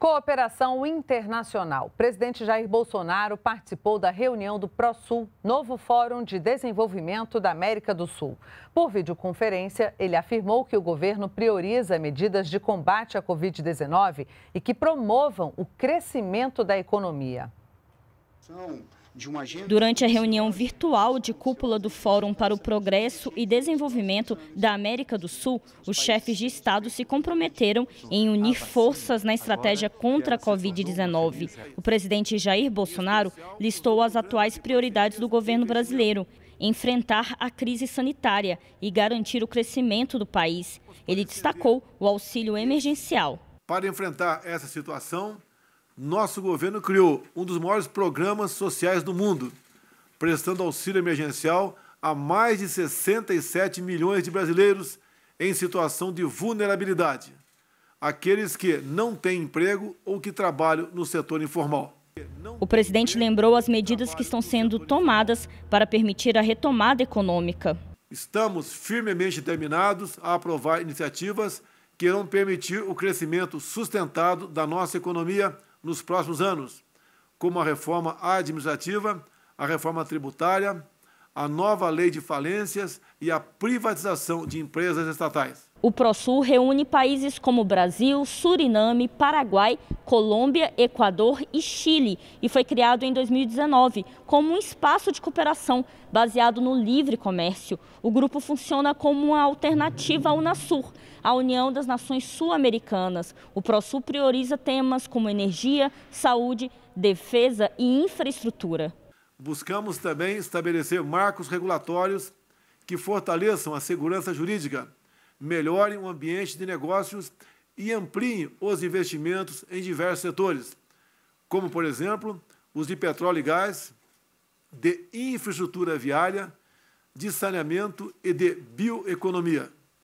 Cooperação internacional. O presidente Jair Bolsonaro participou da reunião do PROSUL, novo Fórum de Desenvolvimento da América do Sul. Por videoconferência, ele afirmou que o governo prioriza medidas de combate à Covid-19 e que promovam o crescimento da economia. Durante a reunião virtual de cúpula do Fórum para o Progresso e Desenvolvimento da América do Sul, os chefes de Estado se comprometeram em unir forças na estratégia é contra a Covid-19. O presidente Jair Bolsonaro listou as atuais prioridades do governo brasileiro, enfrentar a crise sanitária e garantir o crescimento do país. Ele destacou o auxílio emergencial. Para enfrentar essa situação, nosso governo criou um dos maiores programas sociais do mundo, prestando auxílio emergencial a mais de 67 milhões de brasileiros em situação de vulnerabilidade, aqueles que não têm emprego ou que trabalham no setor informal. O presidente lembrou as medidas que estão sendo tomadas para permitir a retomada econômica. Estamos firmemente determinados a aprovar iniciativas que irão permitir o crescimento sustentado da nossa economia nos próximos anos, como a reforma administrativa, a reforma tributária a nova lei de falências e a privatização de empresas estatais. O Prosul reúne países como Brasil, Suriname, Paraguai, Colômbia, Equador e Chile e foi criado em 2019 como um espaço de cooperação baseado no livre comércio. O grupo funciona como uma alternativa ao Unasur, a União das Nações Sul-Americanas. O Prosul prioriza temas como energia, saúde, defesa e infraestrutura buscamos também estabelecer marcos regulatórios que fortaleçam a segurança jurídica, melhorem o ambiente de negócios e ampliem os investimentos em diversos setores, como, por exemplo, os de petróleo e gás, de infraestrutura viária, de saneamento e de bioeconomia.